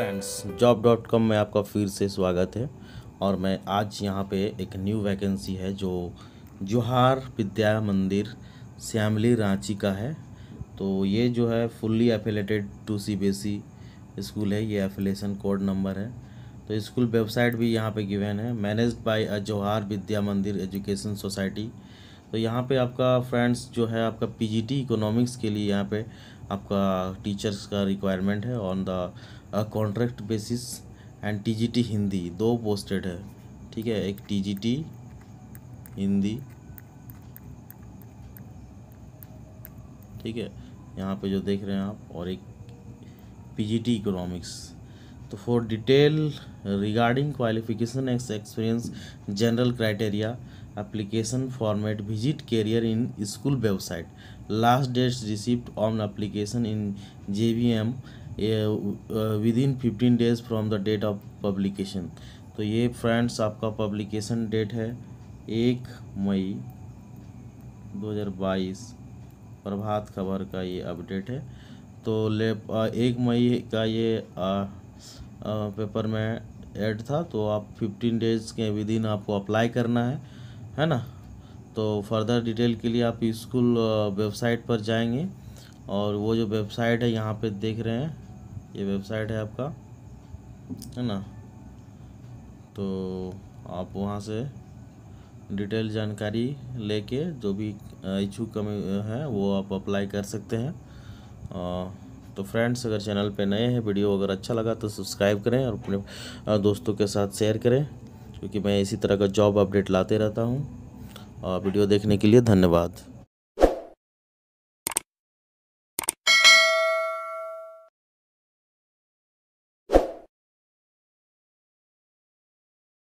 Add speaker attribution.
Speaker 1: friends job dot com में आपका फिर से स्वागत है और मैं आज यहाँ पे एक न्यू वैकेंसी है जो जोहार विद्या मंदिर श्यामली रांची का है तो ये जो है fully affiliated to C B C school है ये एफिलेशन कोड नंबर है तो स्कूल वेबसाइट भी यहाँ पे गिवन है मैनेज बाय अ जोहार विद्या मंदिर एजुकेशन सोसाइटी तो यहाँ पे आपका फ्रेंड्स जो है आपका पीजीटी इकोनॉमिक्स के लिए यहाँ पे आपका टीचर्स का रिक्वायरमेंट है on the contract basis and TGT Hindi दो पोस्टेड है ठीक है एक टीजीटी हिंदी ठीक है यहाँ पे जो देख रहे हैं आप और एक पीजीटी इकोनॉमिक्स तो for detail regarding qualification ex experience general criteria application format visit career in school website last dates received on application in jvm with in fifteen days from the date of publication तो ये friends आपका publication date है एक मई 2022 प्रभात खबर का ये update है तो ले uh, एक मई का ये आ, आ, पेपर में ऐड था तो आप 15 डेज के विद इन आपको अप्लाई करना है है ना तो फर्दर डिटेल के लिए आप स्कूल वेबसाइट uh, पर जाएंगे और वो जो वेबसाइट है यहाँ पे देख रहे हैं ये वेबसाइट है आपका है ना तो आप वहाँ से डिटेल जानकारी लेके जो भी इच्छुक uh, कमी uh, है वो आप अप्लाई कर सकते हैं तो फ्रेंड्स अगर चैनल पे नए हैं वीडियो अगर अच्छा लगा तो सब्सक्राइब करें और अपने दोस्तों के साथ शेयर करें क्योंकि मैं इसी तरह का जॉब अपडेट लाते रहता हूँ और वीडियो देखने के लिए धन्यवाद